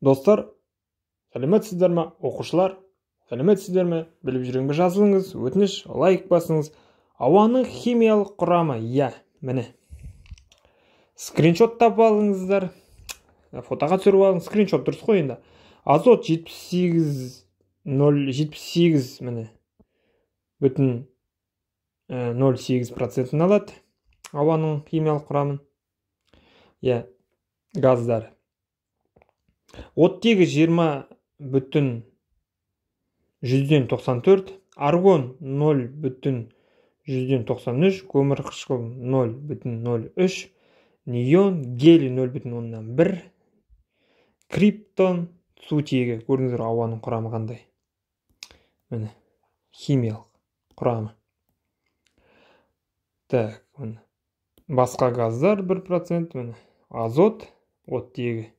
достар сәлеметсіздер ма оқушылар сәлеметсіздер ме біліп жүргенге жазылыңыз өтініш лайк басыңыз ауаның химиялық құрамы иә міне скриншот тап алыңыздар ә, фотоға түсіріп алыңыз скриншот дұрыс қой енді азот 78 0,78 міне бүтін ә, нөл сегіз процентін алады ауаның химиялық құрамын иә газдар оттегі жиырма бүтін жүзден тоқсан төрт аргон нөл бүтін жүзден тоқсан үш көмір қышқыл нөл бүтін нөл үш нейон гелий нөл бүтін оннан бір криптон сутегі көрдіңіздер ауаның құрамы қандай міне химиялық құрамы так басқа газдар бір процент міне азот оттегі